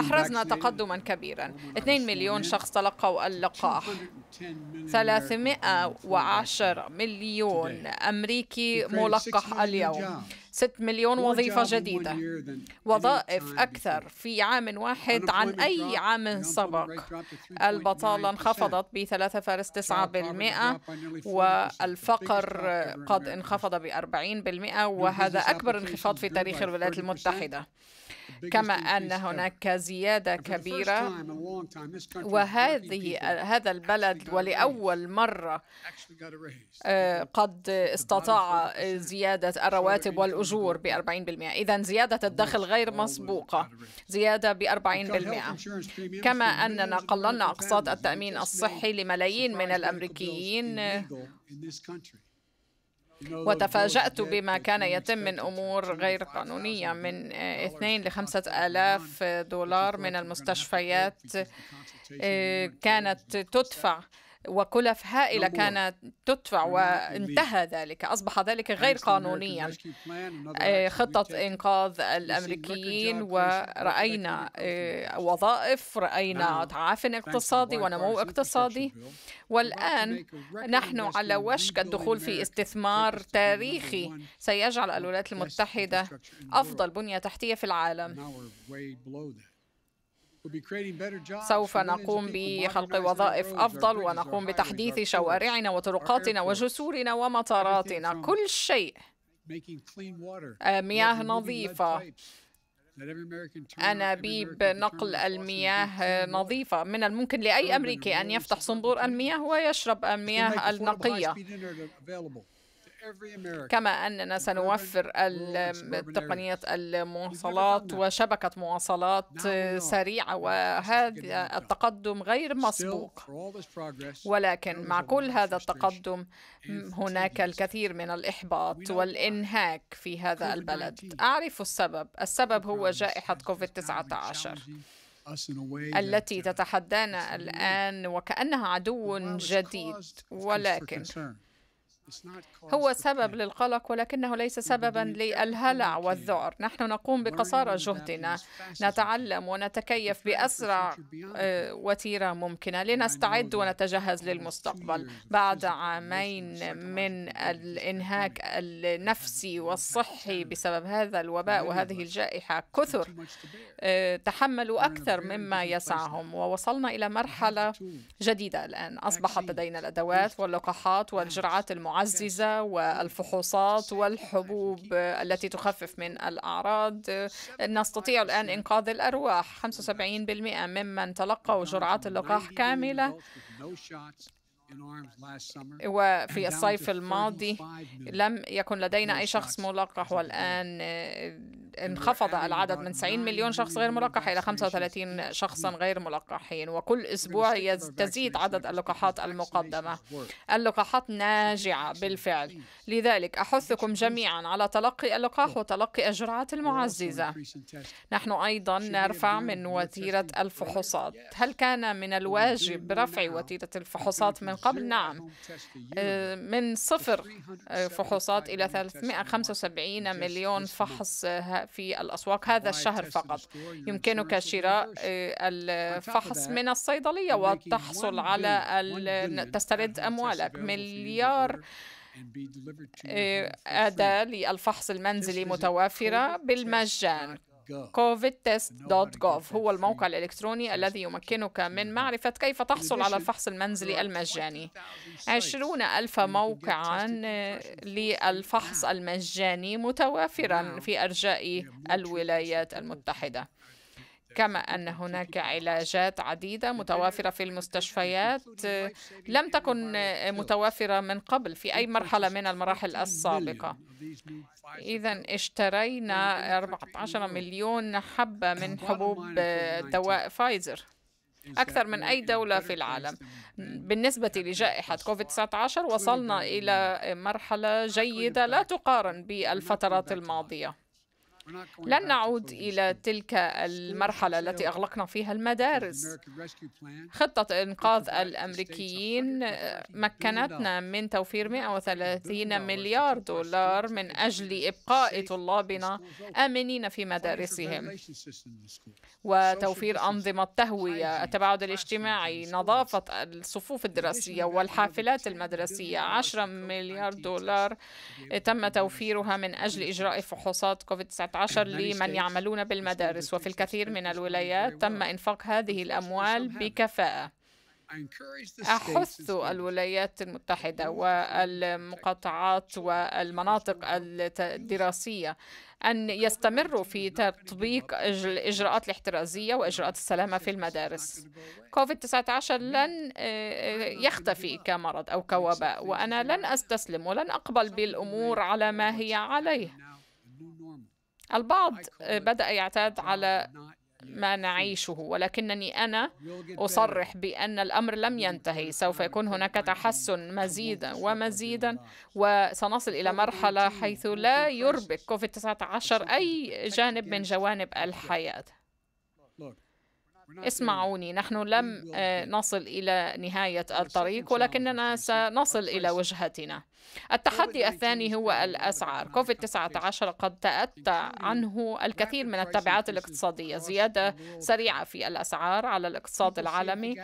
أحرزنا تقدما كبيرا 2 مليون شخص تلقوا اللقاح 310 مليون أمريكي ملقح اليوم 6 مليون وظيفة جديدة وظائف أكثر في عام واحد عن أي عام سبق البطالة انخفضت ب 3.9% والفقر قد انخفض ب 40% وهذا أكبر انخفاض في تاريخ الولايات المتحدة كما أن هناك زيادة كبيرة وهذه هذا البلد ولأول مرة آه، قد استطاع زيادة الرواتب والأجور ب 40% إذا زيادة الدخل غير مسبوقة زيادة ب 40% كما أننا قللنا أقساط التأمين الصحي لملايين من الأمريكيين وتفاجأت بما كان يتم من أمور غير قانونية من 2 ل 5000 دولار من المستشفيات آه، كانت تدفع وكلف هائلة كانت تدفع وانتهى ذلك أصبح ذلك غير قانونيا آه، خطة إنقاذ الأمريكيين ورأينا آه، وظائف رأينا تعافن نعم. اقتصادي ونمو اقتصادي والآن نحن على وشك الدخول في استثمار تاريخي سيجعل الولايات المتحدة أفضل بنية تحتية في العالم سوف نقوم بخلق وظائف أفضل ونقوم بتحديث شوارعنا وطرقاتنا وجسورنا ومطاراتنا كل شيء آه، مياه نظيفة أنابيب نقل المياه نظيفة من الممكن لأي أمريكي أن يفتح صنبور المياه ويشرب المياه النقية كما أننا سنوفر التقنيات المواصلات وشبكة مواصلات سريعة وهذا التقدم غير مسبوق ولكن مع كل هذا التقدم هناك الكثير من الإحباط والإنهاك في هذا البلد أعرف السبب السبب هو جائحة كوفيد 19 التي uh, تتحدانا الآن وكأنها عدو جديد ولكن هو سبب للقلق ولكنه ليس سببا للهلع والذعر نحن نقوم بقصارى جهدنا نتعلم ونتكيف بأسرع آه، وتيرة ممكنة لنستعد ونتجهز للمستقبل بعد عامين من الإنهاك النفسي والصحي بسبب هذا الوباء وهذه الجائحة كثر آه، تحملوا أكثر مما يسعهم ووصلنا إلى مرحلة جديدة الآن أصبحت لدينا الأدوات واللقاحات والجرعات المعينة المعززة والفحوصات والحبوب التي تخفف من الأعراض نستطيع الآن إنقاذ الأرواح 75% ممن تلقوا جرعات اللقاح كاملة وفي الصيف الماضي لم يكن لدينا أي شخص ملقح والآن انخفض العدد من 90 مليون شخص غير ملقح إلى 35 شخصا غير ملقحين وكل أسبوع تزيد عدد اللقاحات المقدمة اللقاحات ناجعة بالفعل لذلك أحثكم جميعا على تلقي اللقاح وتلقي الجرعات المعززة نحن أيضا نرفع من وتيرة الفحوصات هل كان من الواجب رفع وتيرة الفحوصات من قبل؟ نعم آه، من صفر آه، فحوصات إلى 375 مليون فحص في الأسواق هذا الشهر فقط يمكنك شراء آه، الفحص من الصيدلية وتحصل على تسترد أموالك مليار أداة للفحص المنزلي متوافرة بالمجان covidtest.gov هو الموقع الإلكتروني الذي يمكنك من معرفة كيف تحصل على الفحص المنزلي المجاني عشرون ألف موقعا آه، للفحص المجاني متوافرا في أرجاء الولايات المتحدة كما أن هناك علاجات عديدة متوافرة في المستشفيات لم تكن متوافرة من قبل في أي مرحلة من المراحل السابقة إذا اشترينا 14 مليون حبة من حبوب دواء فايزر أكثر من أي دولة في العالم بالنسبة لجائحة كوفيد-19 وصلنا إلى مرحلة جيدة لا تقارن بالفترات الماضية لن نعود إلى تلك المرحلة التي أغلقنا فيها المدارس خطة إنقاذ الأمريكيين مكنتنا من توفير 130 مليار دولار من أجل إبقاء طلابنا آمنين في مدارسهم وتوفير أنظمة تهوية التباعد الاجتماعي نظافة الصفوف الدراسية والحافلات المدرسية 10 مليار دولار تم توفيرها من أجل إجراء فحوصات كوفيد 19 عشر لمن يعملون بالمدارس وفي الكثير من الولايات تم إنفاق هذه الأموال بكفاءة أحث الولايات المتحدة والمقاطعات والمناطق الدراسية أن يستمروا في تطبيق الإجراءات الاحترازية وإجراءات السلامة في المدارس كوفيد-19 لن آه، يختفي كمرض أو كوباء وأنا لن أستسلم ولن أقبل بالأمور على ما هي عليه البعض بدأ يعتاد على ما نعيشه ولكنني انا اصرح بان الامر لم ينتهي سوف يكون هناك تحسن مزيدا ومزيدا وسنصل الى مرحله حيث لا يربك كوفيد 19 اي جانب من جوانب الحياه نعم. اسمعوني نحن لم أيوة. آه، نصل إلى نهاية الطريق ولكننا سنصل إلى وجهتنا التحدي الثاني هو الأسعار كوفيد 19 قد تأتى عنه الكثير من التبعات الاقتصادية زيادة سريعة في الأسعار على الاقتصاد العالمي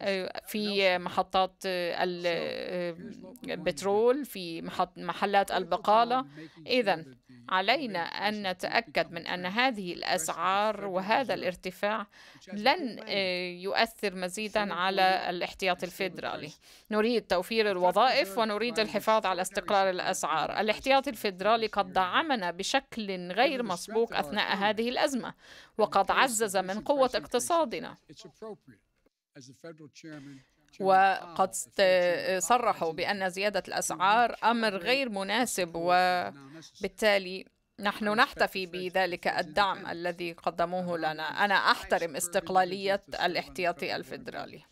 أيوة، في محطات البترول في محلات البقالة إذا علينا أن نتأكد من أن هذه الأسعار وهذا الارتفاع لن آه، يؤثر مزيدا على الاحتياط الفيدرالي نريد توفير الوظائف ونريد الحفاظ على استقرار الأسعار الاحتياط الفيدرالي قد دعمنا بشكل غير مسبوق أثناء هذه الأزمة وقد عزز من قوة اقتصادنا وقد صرحوا بأن زيادة الأسعار أمر غير مناسب وبالتالي نحن نحتفي بذلك الدعم الذي قدموه لنا أنا أحترم استقلالية الاحتياطي الفيدرالي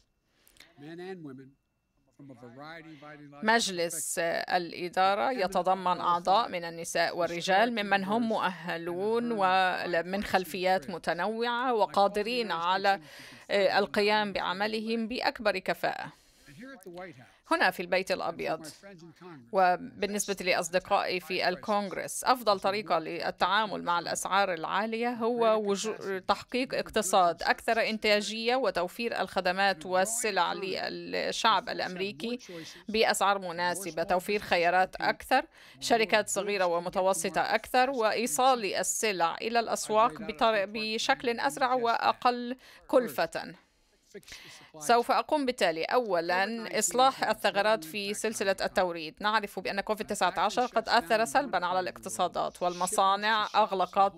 مجلس آه، الإدارة يتضمن أعضاء من النساء والرجال ممن هم مؤهلون ومن خلفيات متنوعة وقادرين على آه، القيام بعملهم بأكبر كفاءة هنا في البيت الأبيض وبالنسبة لأصدقائي في الكونغرس أفضل طريقة للتعامل مع الأسعار العالية هو تحقيق اقتصاد أكثر إنتاجية وتوفير الخدمات والسلع للشعب الأمريكي بأسعار مناسبة توفير خيارات أكثر شركات صغيرة ومتوسطة أكثر وإيصال السلع إلى الأسواق بشكل أسرع وأقل كلفة سوف أقوم بالتالي أولاً إصلاح الثغرات في سلسلة التوريد نعرف بأن كوفيد 19 قد أثر سلباً على الاقتصادات والمصانع أغلقت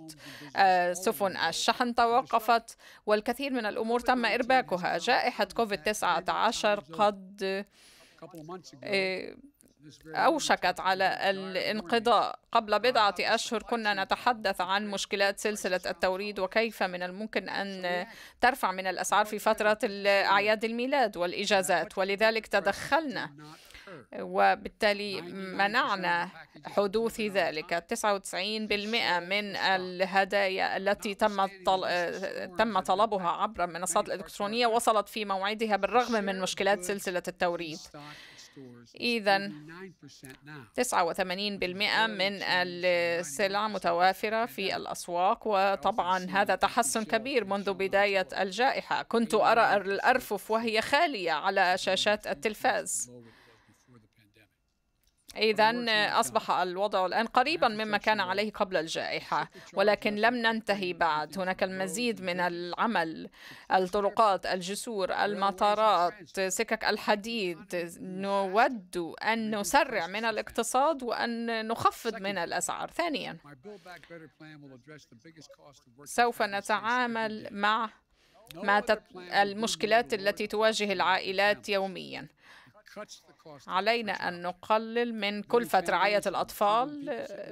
آه، سفن الشحن توقفت والكثير من الأمور تم إرباكها جائحة كوفيد 19 قد أوشكت على الانقضاء قبل بضعة أشهر كنا نتحدث عن مشكلات سلسلة التوريد وكيف من الممكن أن ترفع من الأسعار في فترة أعياد الميلاد والإجازات ولذلك تدخلنا وبالتالي منعنا حدوث ذلك 99% من الهدايا التي تم تم طلبها عبر المنصات الإلكترونية وصلت في موعدها بالرغم من مشكلات سلسلة التوريد إذا 89% من السلع متوافرة في الأسواق وطبعا هذا تحسن كبير منذ بداية الجائحة كنت أرى الأرفف وهي خالية على شاشات التلفاز إذا أصبح الوضع الآن قريبا مما كان عليه قبل الجائحة ولكن لم ننتهي بعد هناك المزيد من العمل الطرقات الجسور المطارات سكك الحديد نود أن نسرع من الاقتصاد وأن نخفض من الأسعار ثانيا سوف نتعامل مع ما تت... المشكلات التي تواجه العائلات يوميا علينا أن نقلل من كلفة رعاية الأطفال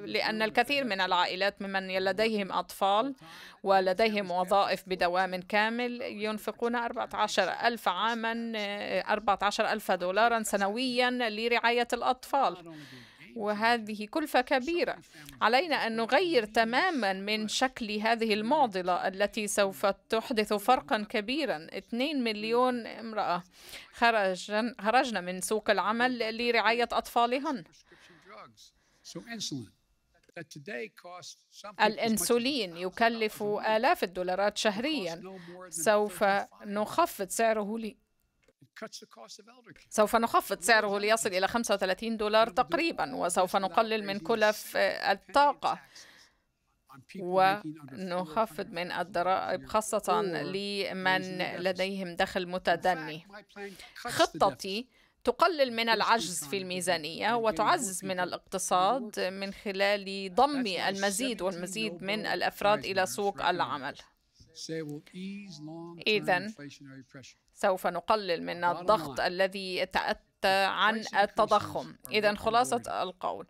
لأن الكثير من العائلات ممن لديهم أطفال ولديهم وظائف بدوام كامل ينفقون 14 ألف عاما 14 ألف دولارا سنويا لرعاية الأطفال وهذه كلفة كبيرة علينا أن نغير تماما من شكل هذه المعضلة التي سوف تحدث فرقا كبيرا 2 مليون امرأة خرجنا من سوق العمل لرعاية أطفالهن الانسولين يكلف آلاف الدولارات شهريا سوف نخفض سعره سوف نخفض سعره ليصل إلى 35 دولار تقريبا وسوف نقلل من كلف الطاقة ونخفض من الضرائب خاصة لمن لديهم دخل متدني خطتي تقلل من العجز في الميزانية وتعزز من الاقتصاد من خلال ضم المزيد والمزيد من الأفراد إلى سوق العمل إذا سوف نقلل من الضغط الذي يتأتى عن التضخم إذا خلاصة القول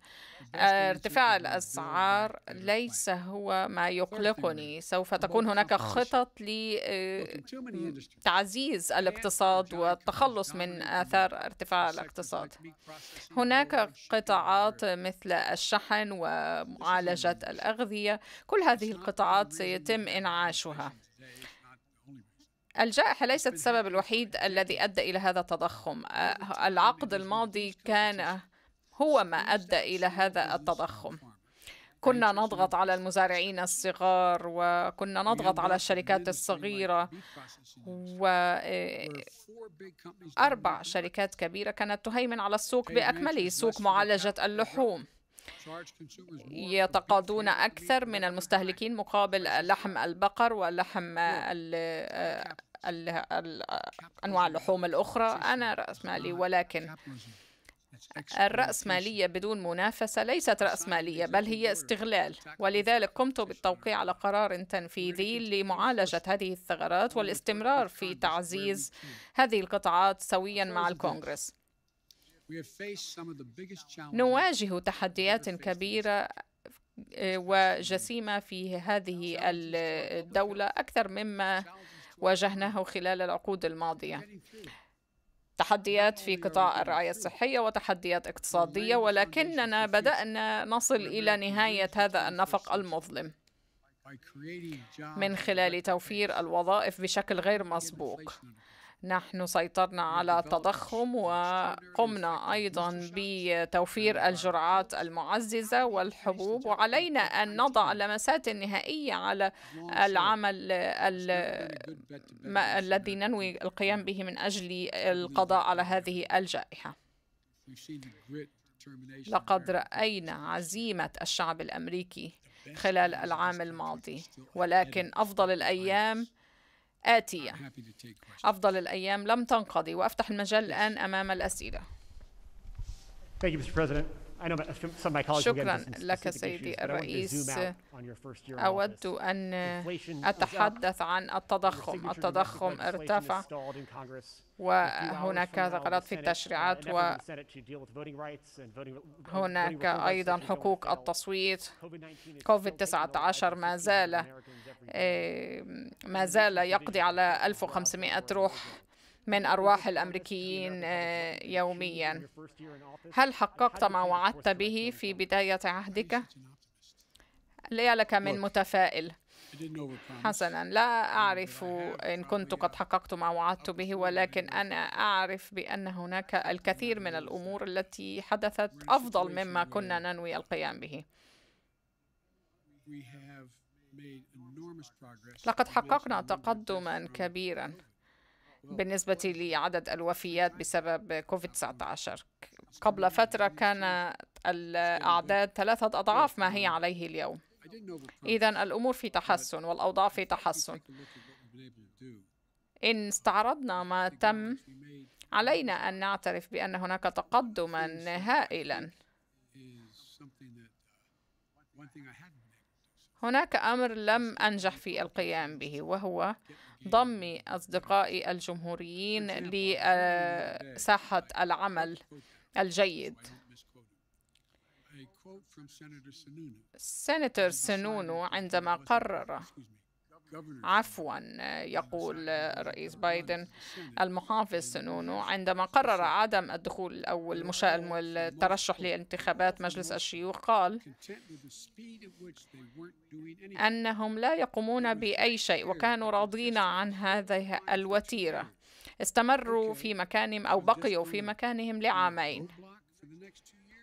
ارتفاع الأسعار ليس هو ما يقلقني سوف تكون هناك خطط لتعزيز آه، الاقتصاد والتخلص من آثار ارتفاع الاقتصاد هناك قطاعات مثل الشحن ومعالجة الأغذية كل هذه القطاعات سيتم إنعاشها الجائحة ليست السبب الوحيد الذي أدى إلى هذا التضخم آه، العقد الماضي كان هو ما أدى إلى هذا التضخم كنا نضغط على المزارعين الصغار وكنا نضغط على الشركات الصغيرة وأربع آه، شركات كبيرة كانت تهيمن على السوق بأكمله سوق معالجة اللحوم يتقاضون أكثر من المستهلكين مقابل لحم البقر ولحم آه، آه، أنواع اللحوم الأخرى أنا رأس مالي ولكن الرأسمالية بدون منافسة ليست رأسمالية بل هي استغلال ولذلك قمت بالتوقيع على قرار تنفيذي لمعالجة هذه الثغرات والاستمرار في تعزيز هذه القطاعات سويا مع الكونغرس نواجه تحديات كبيرة آه، وجسيمة في هذه الدولة أكثر مما واجهناه خلال العقود الماضية تحديات في قطاع الرعاية الصحية وتحديات اقتصادية ولكننا بدأنا نصل إلى نهاية هذا النفق المظلم من خلال توفير الوظائف بشكل غير مسبوق نحن سيطرنا على التضخم وقمنا أيضا بتوفير الجرعات المعززة والحبوب وعلينا أن نضع اللمسات النهائية على العمل الذي ننوي القيام به من أجل القضاء على هذه الجائحة لقد رأينا عزيمة الشعب الأمريكي خلال العام الماضي ولكن أفضل الأيام آتية أفضل الأيام لم تنقضي وأفتح المجال الآن أمام الأسئلة Thank you, Mr. President. شكرا لك سيدي الرئيس أود أن أتحدث عن التضخم التضخم ارتفع وهناك ثغرات في التشريعات uh, وهناك أيضا حقوق التصويت كوفيد 19 ما زال آه، ما زال يقضي على 1500 روح من أرواح الأمريكيين آه، يوميا هل حققت ما وعدت به في بداية عهدك؟ ليا لك من متفائل حسنا لا أعرف إن كنت قد حققت ما وعدت به ولكن أنا أعرف بأن هناك الكثير من الأمور التي حدثت أفضل مما كنا ننوي القيام به لقد حققنا تقدما كبيرا بالنسبة لعدد الوفيات بسبب كوفيد 19 قبل فترة كانت الأعداد ثلاثة أضعاف ما هي عليه اليوم إذا الأمور في تحسن والأوضاع في تحسن إن استعرضنا ما تم علينا أن نعترف بأن هناك تقدما هائلا هناك أمر لم أنجح في القيام به وهو ضم أصدقائي الجمهوريين لساحة العمل الجيد سيناتور سنونو عندما قرر عفوا يقول الرئيس بايدن المحافظ سنونو عندما قرر عدم الدخول أو الترشح لانتخابات مجلس الشيوخ قال أنهم لا يقومون بأي شيء وكانوا راضين عن هذه الوتيرة استمروا في مكانهم أو بقيوا في مكانهم لعامين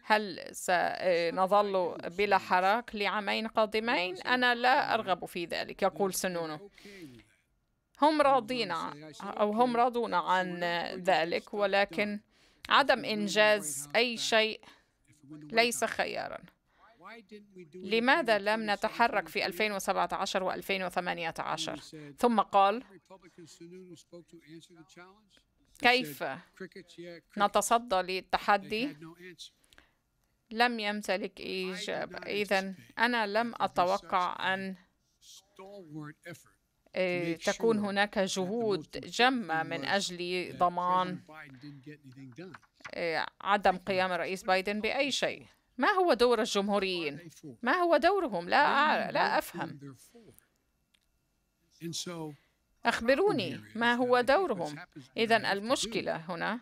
هل سنظل بلا حراك لعامين قادمين أنا لا أرغب في ذلك يقول سنونو هم راضين أو هم راضون عن ذلك ولكن عدم إنجاز أي شيء ليس خيارا لماذا لم نتحرك في 2017 و 2018 ثم قال كيف نتصدى للتحدي لم يمتلك إجابة إذا أنا لم أتوقع أن آه، تكون هناك جهود جمة من أجل ضمان آه، عدم قيام الرئيس بايدن بأي شيء ما هو دور الجمهوريين؟ ما هو دورهم؟ لا, لا أفهم أخبروني ما هو دورهم إذا المشكلة هنا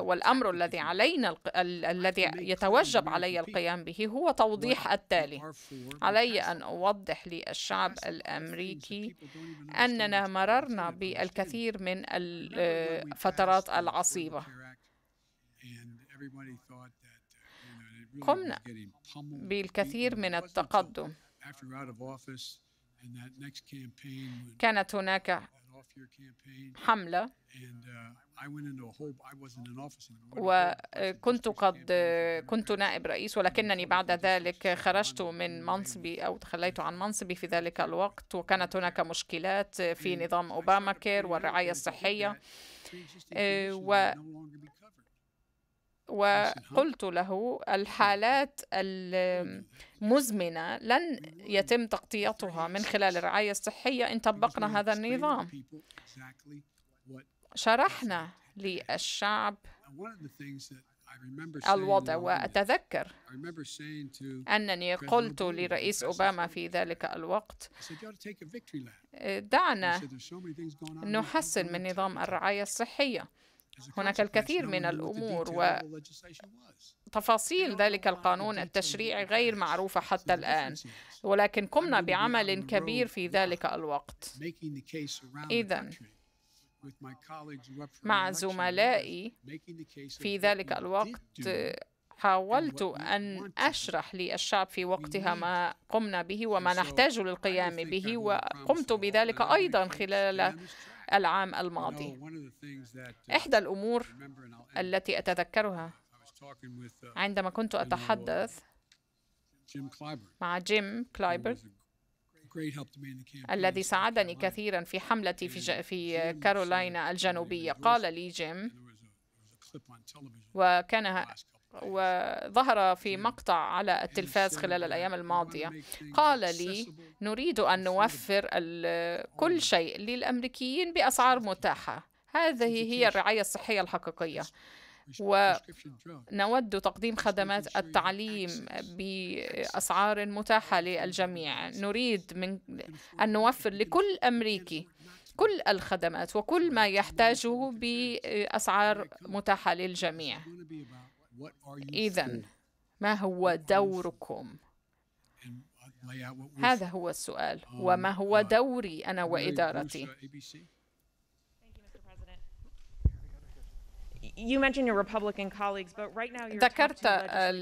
والأمر الذي علينا الذي يتوجب علي القيام به هو توضيح التالي علي أن أوضح للشعب الأمريكي أننا مررنا بالكثير من الفترات العصيبة قمنا بالكثير من التقدم كانت هناك حملة uh, وكنت uh, قد كنت نائب رئيس ولكنني بعد ذلك خرجت من منصبي أو تخليت عن منصبي في ذلك الوقت وكانت هناك مشكلات في نظام أوباما كير والرعاية الصحية آه، و وقلت له الحالات المزمنة لن يتم تغطيتها من خلال الرعاية الصحية إن طبقنا هذا النظام شرحنا للشعب الوضع وأتذكر أنني قلت لرئيس أوباما في ذلك الوقت دعنا نحسن من نظام الرعاية الصحية هناك الكثير من الأمور وتفاصيل ذلك القانون التشريعي غير معروفة حتى الآن ولكن قمنا بعمل كبير في ذلك الوقت إذا مع زملائي في ذلك الوقت حاولت أن أشرح للشعب في وقتها ما قمنا به وما نحتاج للقيام به وقمت بذلك أيضا خلال العام الماضي uh, إحدى الأمور التي أتذكرها uh, عندما كنت uh, أتحدث مع جيم كلايبر الذي ساعدني كثيرا في حملتي في, في كارولينا الجنوبية قال لي جيم وكان وظهر في مقطع على التلفاز خلال الأيام الماضية قال لي نريد أن نوفر كل شيء للأمريكيين بأسعار متاحة هذه هي الرعاية الصحية الحقيقية ونود تقديم خدمات التعليم بأسعار متاحة للجميع نريد من أن نوفر لكل أمريكي كل الخدمات وكل ما يحتاجه بأسعار متاحة للجميع إذا ما هو دوركم؟ هذا هو السؤال um, وما هو uh, دوري أنا وإدارتي؟ uh, ذكرت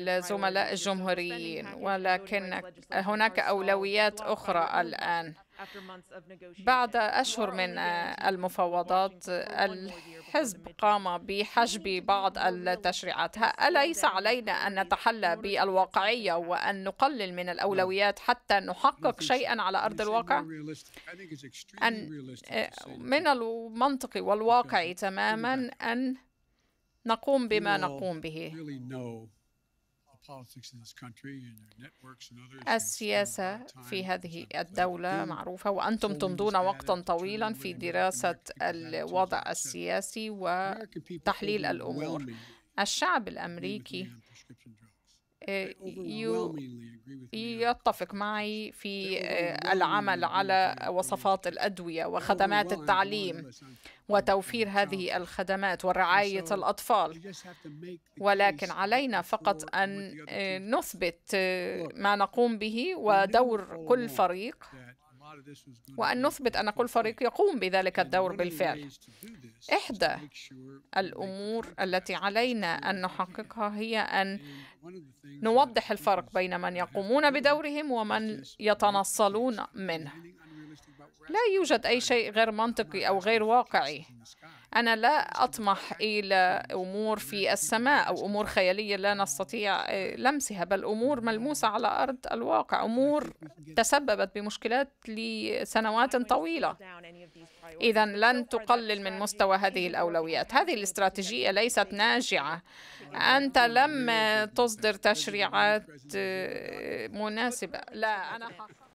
الزملاء الجمهوريين ولكن هناك أولويات أخرى الآن بعد أشهر من آه، المفاوضات الحزب قام بحجب بعض التشريعات أليس علينا أن نتحلى بالواقعية وأن نقلل من الأولويات حتى نحقق شيئا على أرض الواقع أن آه، من المنطقي والواقعي تماما أن نقوم بما نقوم به السياسة في هذه الدولة معروفة وأنتم تمضون وقتا طويلا في دراسة الوضع السياسي وتحليل الأمور الشعب الأمريكي آه، يتفق معي في آه، العمل على وصفات الأدوية وخدمات التعليم وتوفير هذه الخدمات ورعاية الأطفال ولكن علينا فقط أن آه، نثبت ما نقوم به ودور كل فريق وأن نثبت أن كل فريق يقوم بذلك الدور بالفعل إحدى الأمور التي علينا أن نحققها هي أن نوضح الفرق بين من يقومون بدورهم ومن يتنصلون منه لا يوجد أي شيء غير منطقي أو غير واقعي أنا لا أطمح إلى أمور في السماء أو أمور خيالية لا نستطيع آه، لمسها بل أمور ملموسة على أرض الواقع أمور تسببت بمشكلات لسنوات طويلة إذا لن تقلل من مستوى هذه الأولويات هذه الاستراتيجية ليست ناجعة أنت لم تصدر تشريعات آه، مناسبة لا أنا حق